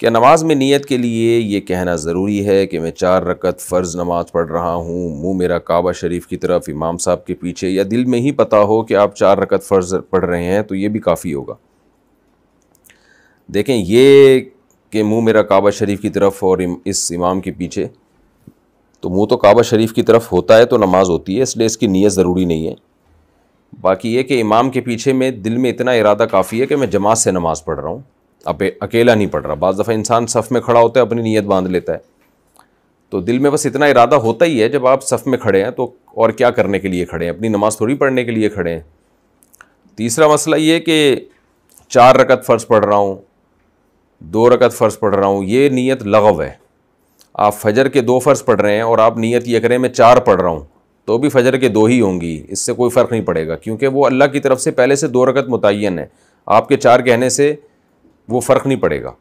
क्या नमाज में नीयत के लिए ये कहना ज़रूरी है कि मैं चार रकत फ़र्ज़ नमाज पढ़ रहा हूँ मुँह मेरा काबा शरीफ की तरफ इमाम साहब के पीछे या दिल में ही पता हो कि आप चार रकत फ़र्ज़ पढ़ रहे हैं तो ये भी काफ़ी होगा देखें ये कि मुँह मेरा काबा शरीफ की तरफ और इस इमाम के पीछे तो मुँह तो काबा शरीफ की तरफ होता है तो नमाज़ होती है इसलिए इसकी नीयत ज़रूरी नहीं है बाकी ये कि इमाम के पीछे में दिल में इतना इरादा काफ़ी है कि मैं जमात से नमाज़ पढ़ रहा हूँ अपे अकेला नहीं पड़ रहा बज़ दफ़ा इंसान सफ़ में खड़ा होता है अपनी नीयत बांध लेता है तो दिल में बस इतना इरादा होता ही है जब आप सफ़ में खड़े हैं तो और क्या करने के लिए खड़े हैं अपनी नमाज़ थोड़ी पढ़ने के लिए खड़े हैं तीसरा मसला ये कि चार रकत फ़र्ज़ पढ़ रहा हूँ दो रकत फ़र्ज़ पढ़ रहा हूँ ये नीयत लगव है आप फजर के दो फ़र्ज़ पढ़ रहे हैं और आप नीयत ये करें मैं चार पढ़ रहा हूँ तो भी फजर के दो ही होंगी इससे कोई फ़र्क नहीं पड़ेगा क्योंकि वो अल्लाह की तरफ से पहले से दो रकत मुतन है आपके चार कहने से वो फ़र्क नहीं पड़ेगा